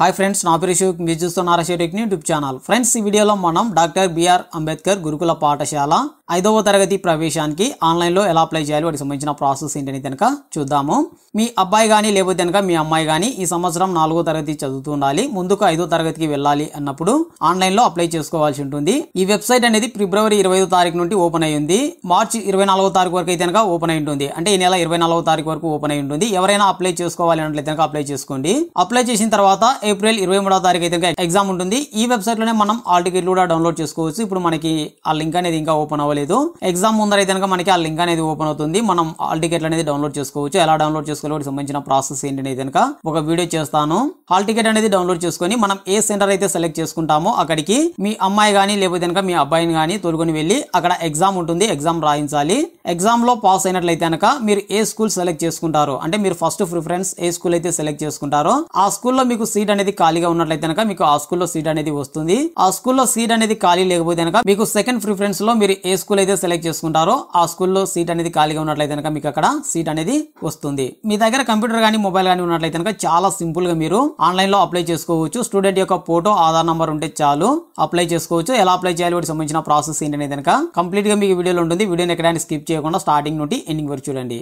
hi friends నా పేరు శివ్ మీరు చూస్తున్నారు శివటెక్ని యూట్యూబ్ ఛానల్ ఫ్రెండ్స్ ఈ వీడియోలో మనం డాక్టర్ బిఆర్ అంబేద్కర్ గురుకుల పాఠశాల ఐదవ తరగతి ప్రవేశానికి ఆన్లైన్లో ఎలా అప్లై చేయాలి వాటికి సంబంధించిన ప్రాసెస్ ఏంటని కనుక చూద్దాము మీ అబ్బాయి కానీ లేకపోతే కనుక మీ అమ్మాయి కానీ ఈ సంవత్సరం నాలుగో తరగతి చదువుతూ ఉండాలి ముందుకు ఐదో తరగతికి వెళ్ళాలి అన్నప్పుడు ఆన్లైన్లో అప్లై చేసుకోవాల్సి ఉంటుంది ఈ వెబ్సైట్ అనేది ఫిబ్రవరి ఇరవై తారీఖు నుండి ఓపెన్ అయ్యి ఉంది మార్చి ఇరవై నాలుగో తారీఖు వరకు అయితే కనుక ఓపెన్ అయి ఉంటుంది అంటే ఈ నెల ఇరవై నాలుగో తారీఖు వరకు ఓపెన్ అయి ఉంటుంది ఎవరైనా అప్లై చేసుకోవాలి అన్నట్లయితే కనుక అప్లై చేసుకోండి అప్లై చేసిన తర్వాత ఏప్రిల్ ఇరవై మూడవ తారీఖు అయితే ఎగ్జామ్ ఉంటుంది ఈ వెబ్సైట్ లోనే మనం ఆల్ టికెట్లు కూడా డౌన్లోడ్ చేసుకోవచ్చు ఇప్పుడు మనకి ఆ లింక్ అనేది ఇంకా ఓపెన్ అవ్వలేదు ఎగ్జామ్ ముందర అయితే మనకి ఆ లింక్ అనేది ఓపెన్ అవుతుంది మనం ఆల్ టికెట్లు అనేది డౌన్లోడ్ చేసుకోవచ్చు ఎలా డౌన్లోడ్ చేసుకోవాలి సంబంధించిన ప్రాసెస్ ఏంటి కనుక ఒక వీడియో చేస్తాను హాల్ టికెట్ అనేది డౌన్లోడ్ చేసుకొని మనం ఏ సెంటర్ అయితే సెలెక్ట్ చేసుకుంటామో అక్కడికి మీ అమ్మాయి కానీ లేకపోతే కనుక మీ అబ్బాయిని కానీ తోలుకొని వెళ్ళి అక్కడ ఎగ్జామ్ ఉంటుంది ఎగ్జామ్ రాయించాలి ఎగ్జామ్ లో పాస్ అయినట్లయితే కనుక మీరు ఏ స్కూల్ సెలెక్ట్ చేసుకుంటారు అంటే మీరు ఫస్ట్ ప్రిఫరెన్స్ ఏ స్కూల్ అయితే సెలెక్ట్ చేసుకుంటారో ఆ స్కూల్లో మీకు సీట్ అనేది ఖాళీగా ఉన్నట్లయితే మీకు ఆ స్కూల్లో సీట్ అనేది వస్తుంది ఆ స్కూల్లో సీట్ అనేది ఖాళీ లేకపోతే మీకు సెకండ్ ప్రిఫరెన్స్ లో మీరు ఏ స్కూల్ అయితే సెలెక్ట్ చేసుకుంటారో ఆ స్కూల్లో సీట్ అనేది ఖాళీగా ఉన్నట్లయితే మీకు అక్కడ సీట్ అనేది వస్తుంది మీ దగ్గర కంప్యూటర్ కానీ మొబైల్ కానీ ఉన్నట్లయితే చాలా సింపుల్ గా మీరు ఆన్లైన్ లో అప్లై చేసుకోవచ్చు స్టూడెంట్ యొక్క ఫోటో ఆధార్ నంబర్ ఉంటే చాలు అప్లై చేసుకోవచ్చు ఎలా అప్లై చేయాలి వాటికి సంబంధించిన ప్రాసెస్ ఏంటనేది కంప్లీట్ గా మీకు వీడియోలో ఉంటుంది వీడియోని ఎక్కడానికి స్కిప్ చేయకుండా స్టార్టింగ్ నుండి ఎండింగ్ వరకు చూడండి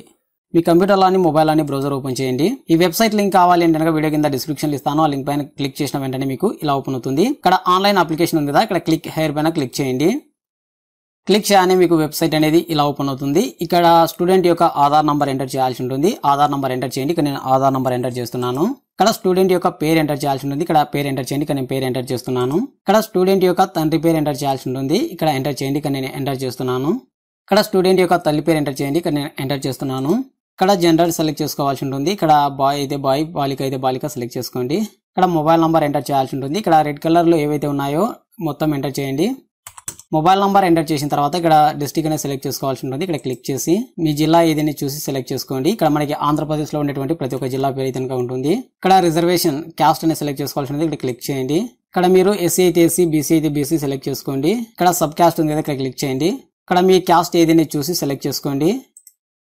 మీ కంప్యూటర్లోని మొబైల్లోని బ్రౌజర్ ఓపెన్ చేయండి ఈ వెబ్సైట్ లింక్ కావాలి అంటే వీడియో కింద డిస్క్రిప్షన్ ఇస్తాను ఆ లింక్ పైన క్లిక్ చేసిన వెంటనే మీకు ఇలా ఓపెన్ అవుతుంది ఇక్కడ ఆన్లైన్ అప్లికేషన్ ఉంది కదా ఇక్కడ క్లిక్ హెయిర్ పైన క్లిక్ చేయండి క్లిక్ చేయాలని మీకు వెబ్సైట్ అనేది ఇలా ఓపెన్ అవుతుంది ఇక్కడ స్టూడెంట్ యొక్క ఆధార్ నంబర్ ఎంటర్ చేయాల్సి ఉంటుంది ఆధార్ నంబర్ ఎంటర్ చేయండి ఇక్కడ నేను ఆధార్ నంబర్ ఎంటర్ చేస్తున్నాను ఇక్కడ స్టూడెంట్ యొక్క పేరు ఎంటర్ చేయాల్సి ఉంటుంది ఇక్కడ పేరు ఎంటర్ చేయండి ఇక్కడ నేను పేరు ఎంటర్ చేస్తున్నాను ఇక్కడ స్టూడెంట్ యొక్క తండ్రి పేరు ఎంటర్ చేయాల్సి ఉంటుంది ఇక్కడ ఎంటర్ చేయండి ఇక్కడ నేను ఎంటర్ చేస్తున్నాను ఇక్కడ స్టూడెంట్ యొక్క తల్లి పేరు ఎంటర్ చేయండి ఇక్కడ నేను ఎంటర్ చేస్తున్నాను ఇక్కడ జనరల్ సెలెక్ట్ చేసుకోవాల్సి ఉంటుంది ఇక్కడ బాయ్ అయితే బాయ్ బాలిక అయితే బాలిక సెలెక్ట్ చేసుకోండి ఇక్కడ మొబైల్ నంబర్ ఎంటర్ చేయాల్సి ఉంటుంది ఇక్కడ రెడ్ కలర్లో ఏవైతే ఉన్నాయో మొత్తం ఎంటర్ చేయండి మొబైల్ నంబర్ ఎంటర్ చేసిన తర్వాత ఇక్కడ డిస్టిక్ అనేది సెలెక్ట్ చేసుకోవాల్సి ఉంటుంది ఇక్కడ క్లిక్ చేసి మీ జిల్లా ఏదైనా చూసి సెలెక్ట్ చేసుకోండి ఇక్కడ మనకి ఆంధ్రప్రదేశ్లో ఉండేటువంటి ప్రతి ఒక్క జిల్లా పేరు అయితే ఉంటుంది ఇక్కడ రిజర్వేషన్ క్యాస్ట్ అనేది సెలెక్ట్ చేసుకోవాల్సి ఉంటుంది ఇక్కడ క్లిక్ చేయండి ఇక్కడ మీరు ఎస్సీ అయితే ఎస్సీ బీసీ అయితే బీసీ సెలెక్ట్ చేసుకోండి ఇక్కడ సబ్ క్యాస్ట్ ఉంది కదా ఇక్కడ క్లిక్ చేయండి ఇక్కడ మీ క్యాస్ట్ ఏదైనా చూసి సెలెక్ట్ చేసుకోండి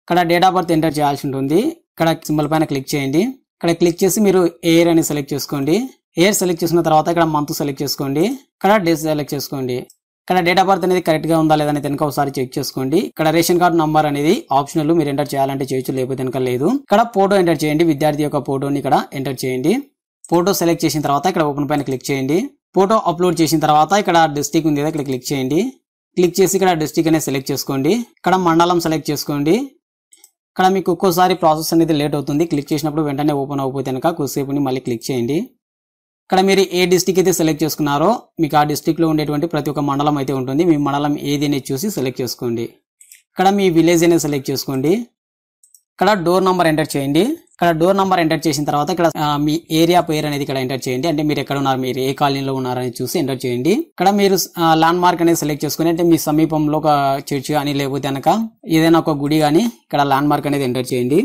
ఇక్కడ డేట్ ఆఫ్ బర్త్ ఎంటర్ చేయాల్సి ఉంటుంది ఇక్కడ సింబల్ పైన క్లిక్ చేయండి ఇక్కడ క్లిక్ చేసి మీరు ఎయిర్ అని సెలెక్ట్ చేసుకోండి ఎయిర్ సెలెక్ట్ చేసిన తర్వాత ఇక్కడ మంత్ సెలెక్ట్ చేసుకోండి ఇక్కడ డేస్ సెలెక్ట్ చేసుకోండి ఇక్కడ డేట్ ఆఫ్ బర్త్ అనేది కరెక్ట్గా ఉందా లేదని కనుక ఒకసారి చెక్ చేసుకోండి ఇక్కడ రేషన్ కార్డు నంబర్ అనేది ఆప్షనల్ మీరు ఎంటర్ చేయాలంటే చేయొచ్చు లేకపోతే కనుక లేదు ఇక్కడ ఫోటో ఎంటర్ చేయండి విద్యార్థి యొక్క ఫోటోని ఇక్కడ ఎంటర్ చేయండి ఫోటో సెలెక్ట్ చేసిన తర్వాత ఇక్కడ ఓపెన్ పైన క్లిక్ చేయండి ఫోటో అప్లోడ్ చేసిన తర్వాత ఇక్కడ డిస్టిక్ ఉంది కదా ఇక్కడ క్లిక్ చేయండి క్లిక్ చేసి ఇక్కడ డిస్టిక్ అనేది సెలెక్ట్ చేసుకోండి ఇక్కడ మండలం సెలెక్ట్ చేసుకోండి ఇక్కడ మీకు ఒక్కోసారి ప్రాసెస్ అనేది లేట్ అవుతుంది క్లిక్ చేసినప్పుడు వెంటనే ఓపెన్ అవ్వకపోతే కనుక కొద్దిసేపుని మళ్ళీ క్లిక్ చేయండి ఇక్కడ మీరు ఏ డిస్టిక్ అయితే సెలెక్ట్ చేసుకున్నారో మీకు ఆ డిస్టిక్లో ఉండేటువంటి ప్రతి ఒక్క మండలం అయితే ఉంటుంది మీ మండలం ఏది అనేది చూసి సెలెక్ట్ చేసుకోండి ఇక్కడ మీ విలేజ్ అనేది సెలెక్ట్ చేసుకోండి ఇక్కడ డోర్ నెంబర్ ఎంటర్ చేయండి ఇక్కడ డోర్ నెంబర్ ఎంటర్ చేసిన తర్వాత ఇక్కడ మీ ఏరియా పేరు అనేది ఇక్కడ ఎంటర్ చేయండి అంటే మీరు ఎక్కడ ఉన్నారు మీరు ఏ కాలనీలో ఉన్నారని చూసి ఎంటర్ చేయండి ఇక్కడ మీరు ల్యాండ్ మార్క్ అనేది సెలెక్ట్ చేసుకుని అంటే మీ సమీపంలో ఒక చర్చ్ కానీ లేకపోతే కనుక ఏదైనా ఒక గుడి కానీ ఇక్కడ ల్యాండ్ మార్క్ అనేది ఎంటర్ చేయండి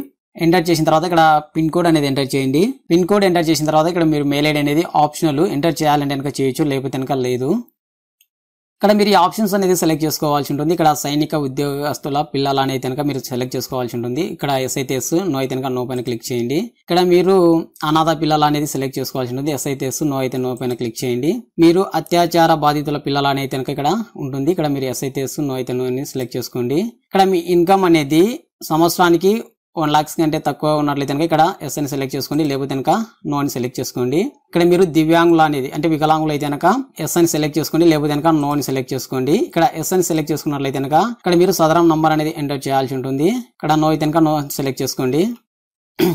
ఎంటర్ చేసిన తర్వాత ఇక్కడ పిన్ కోడ్ అనేది ఎంటర్ చేయండి పిన్ కోడ్ ఎంటర్ చేసిన తర్వాత ఇక్కడ మీరు మెయిల్ ఐడి అనేది ఆప్షనల్ ఎంటర్ చేయాలంటే కనుక చేయొచ్చు లేకపోతే కనుక లేదు ఇక్కడ మీరు ఈ ఆప్షన్స్ అనేది సెలెక్ట్ చేసుకోవాల్సి ఉంటుంది ఇక్కడ సైనిక ఉద్యోగస్తుల పిల్లలు అనేది కనుక మీరు సెలెక్ట్ చేసుకోవాల్సి ఉంటుంది ఇక్కడ ఎస్ అయితే ఎస్ నో అయితే నో పైన క్లిక్ చేయండి ఇక్కడ మీరు అనాథ పిల్లలు అనేది సెలెక్ట్ చేసుకోవాల్సి ఉంటుంది ఎస్ అయితే ఎస్ నో అయితే నో పైన క్లిక్ చేయండి మీరు అత్యాచార బాధితుల పిల్లలు అనేది కనుక ఇక్కడ ఉంటుంది ఇక్కడ మీరు ఎస్ అయితే ఎస్ నో అయితే నో అని సెలెక్ట్ చేసుకోండి ఇక్కడ మీ ఇన్కమ్ అనేది సంవత్సరానికి వన్ ల్యాక్స్ కంటే తక్కువ ఉన్నట్లయితే కనుక ఇక్కడ ఎస్ అని సెలెక్ట్ చేసుకోండి లేకపోతే కనుక నో అని సెలెక్ట్ చేసుకోండి ఇక్కడ మీరు దివ్యాంగుల అనేది అంటే వికలాంగులు అయితే కనుక ఎస్ అని సెలెక్ట్ చేసుకోండి లేకపోతే కనుక నో అని సెలెక్ట్ చేసుకోండి ఇక్కడ ఎస్ అని సెలెక్ట్ చేసుకున్నట్లయితే కనుక ఇక్కడ మీరు సదరం నంబర్ అనేది ఎంటర్ చేయాల్సి ఉంటుంది ఇక్కడ నో అయితే కనుక నో సెలెక్ట్ చేసుకోండి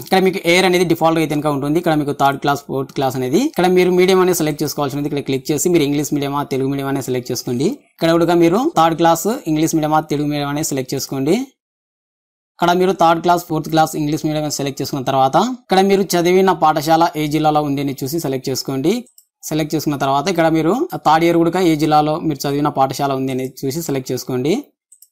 ఇక్కడ మీకు ఎయిర్ అనేది డిఫాల్ట్ అయితే కనుక ఉంటుంది ఇక్కడ మీకు థర్డ్ క్లాస్ ఫోర్త్ క్లాస్ అనేది ఇక్కడ మీరు మీడియం అనేది సెలెక్ట్ చేసుకోవాల్సి ఉంది ఇక్కడ క్లిక్ చేసి మీరు ఇంగ్లీష్ మీడియమా తెలుగు మీడియం అనేది సెలెక్ట్ చేసుకోండి ఇక్కడ కూడా మీరు థర్డ్ క్లాస్ ఇంగ్లీష్ మీడియమా తెలుగు మీడియం అనేది సెలెక్ట్ చేసుకోండి ఇక్కడ మీరు third class fourth class English medium select చేసుకున్న తర్వాత ఇక్కడ మీరు చదివిన పాఠశాల ఏ జిల్లాలో అని చూసి సెలెక్ట్ చేసుకోండి సెలెక్ట్ చేసుకున్న తర్వాత ఇక్కడ మీరు థర్డ్ ఇయర్ కూడా ఏ జిల్లాలో మీరు చదివిన పాఠశాల ఉంది అని చూసి సెలెక్ట్ చేసుకోండి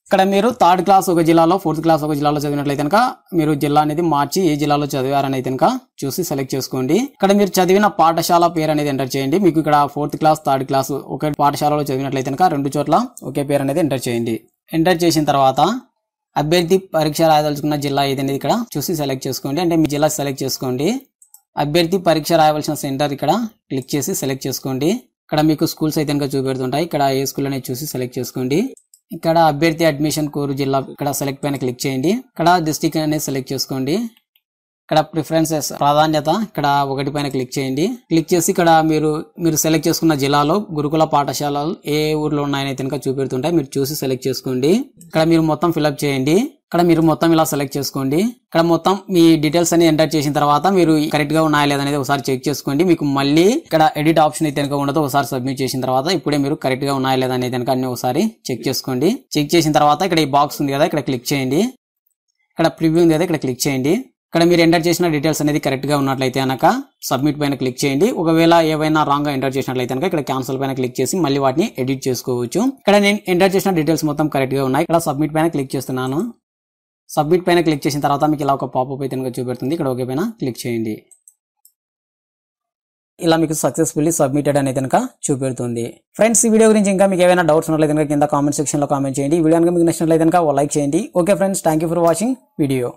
ఇక్కడ మీరు థర్డ్ క్లాస్ ఒక జిల్లాలో ఫోర్త్ క్లాస్ ఒక జిల్లాలో చదివినట్లయితే కనుక మీరు జిల్లా అనేది మార్చి ఏ జిల్లాలో చదివారని అయితే కనుక చూసి సెలెక్ట్ చేసుకోండి ఇక్కడ మీరు చదివిన పాఠశాల పేరు అనేది ఎంటర్ చేయండి మీకు ఇక్కడ ఫోర్త్ క్లాస్ థర్డ్ క్లాస్ ఒక పాఠశాలలో చదివినట్లయితే కనుక రెండు చోట్ల ఒకే పేరు అనేది ఎంటర్ చేయండి ఎంటర్ చేసిన తర్వాత అభ్యర్థి పరీక్ష రాయదలుచుకున్న జిల్లా ఏదనేది ఇక్కడ చూసి సెలెక్ట్ చేసుకోండి అంటే మీ జిల్లా సెలెక్ట్ చేసుకోండి అభ్యర్థి పరీక్ష రాయవలసిన సెంటర్ ఇక్కడ క్లిక్ చేసి సెలెక్ట్ చేసుకోండి ఇక్కడ మీకు స్కూల్స్ అయితే కనుక చూపెడుతుంటాయి ఇక్కడ ఏ స్కూల్ అనేది చూసి సెలెక్ట్ చేసుకోండి ఇక్కడ అభ్యర్థి అడ్మిషన్ కోరు జిల్లా ఇక్కడ సెలెక్ట్ పైన క్లిక్ చేయండి ఇక్కడ డిస్టిక్ అనేది సెలెక్ట్ చేసుకోండి ఇక్కడ ప్రిఫరెన్సెస్ ప్రాధాన్యత ఇక్కడ ఒకటి పైన క్లిక్ చేయండి క్లిక్ చేసి ఇక్కడ మీరు మీరు సెలెక్ట్ చేసుకున్న జిల్లాలో గురుకుల పాఠశాలలు ఏ ఊర్లో ఉన్నాయని కనుక చూపెడుతుంటాయి మీరు చూసి సెలెక్ట్ చేసుకోండి ఇక్కడ మీరు మొత్తం ఫిలప్ చేయండి ఇక్కడ మీరు మొత్తం ఇలా సెలెక్ట్ చేసుకోండి ఇక్కడ మొత్తం మీ డీటెయిల్స్ అన్ని ఎంటర్ చేసిన తర్వాత మీరు కరెక్ట్ గా ఉన్నాయా లేదనేది ఒకసారి చెక్ చేసుకోండి మీకు మళ్ళీ ఇక్కడ ఎడిట్ ఆప్షన్ అయితే కనుక ఉండదు ఒకసారి సబ్మిట్ చేసిన తర్వాత ఇప్పుడే మీరు కరెక్ట్ గా ఉన్నాయా లేదా కనుక అన్ని ఒకసారి చెక్ చేసుకోండి చెక్ చేసిన తర్వాత ఇక్కడ ఈ బాక్స్ ఉంది కదా ఇక్కడ క్లిక్ చేయండి ఇక్కడ ప్రివ్యూ ఉంది కదా ఇక్కడ క్లిక్ చేయండి ఇక్కడ మీరు ఎంటర్ చేసిన డీటెయిల్స్ అనేది కరెక్ట్గా ఉన్నట్లయితే కనుక సబ్మిట్ పైన క్లిక్ చేయండి ఒకవేళ ఏవైనా రాంగ్గా ఎంటర్ చేసినట్లయితే కనుక ఇక్కడ క్యాన్సల్ పైన క్లిక్ చేసి మళ్ళీ వాటిని ఎడిట్ చేసుకోవచ్చు ఇక్కడ నేను ఎంటర్ చేసిన డీటెయిల్స్ మొత్తం కరెక్ట్గా ఉన్నాయి ఇక్కడ సబ్మిట్ పైన క్లిక్ చేస్తున్నాను సబ్మిట్ పైన క్లిక్ చేసిన తర్వాత మీకు ఇలా ఒక పాపప్ అయితే కనుక చూపెడుతుంది ఇక్కడ ఓకే పైన క్లిక్ చేయండి ఇలా మీకు సక్సెస్ఫుల్లీ సబ్మిటెడ్ అనేది కనుక చూపెడుతుంది ఫ్రెండ్స్ ఈ వీడియో గురించి ఇంకా మీకు ఏమైనా డౌట్స్ ఉన్నట్లయితే కనుక కింద కామెంట్ సెక్షన్లో కామెంట్ చేయండి ఈ వీడియో కనుక మీకు నచ్చినట్లయితే కనుక లైక్ చేయండి okay friends thank for watching video